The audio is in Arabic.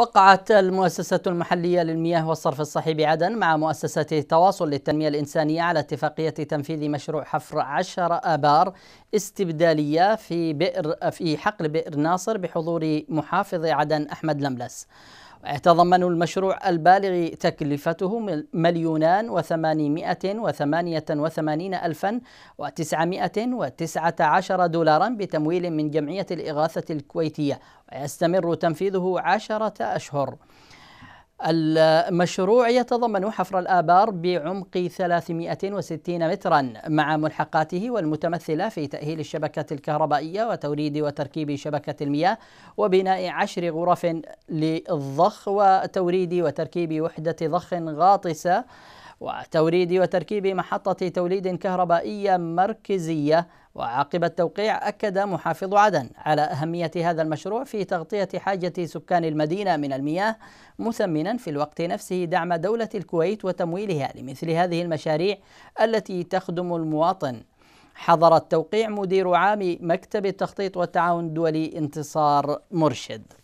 وقعت المؤسسة المحلية للمياه والصرف الصحي بعدن مع مؤسسة التواصل للتنمية الإنسانية على اتفاقية تنفيذ مشروع حفر عشر آبار استبدالية في بئر في حقل بئر ناصر بحضور محافظ عدن أحمد لملس. ويتضمن المشروع البالغ تكلفته مليونان وثمانمائة وثمانية وثمانين ألفا وتسعمائة وتسعة عشر دولارا بتمويل من جمعية الإغاثة الكويتية ويستمر تنفيذه عشرة أشهر المشروع يتضمن حفر الآبار بعمق 360 مترا مع ملحقاته والمتمثلة في تأهيل الشبكة الكهربائية وتوريد وتركيب شبكة المياه وبناء عشر غرف للضخ وتوريد وتركيب وحدة ضخ غاطسة وتوريد وتركيب محطة توليد كهربائية مركزية وعقب التوقيع أكد محافظ عدن على أهمية هذا المشروع في تغطية حاجة سكان المدينة من المياه مثمنا في الوقت نفسه دعم دولة الكويت وتمويلها لمثل هذه المشاريع التي تخدم المواطن حضر التوقيع مدير عام مكتب التخطيط والتعاون الدولي انتصار مرشد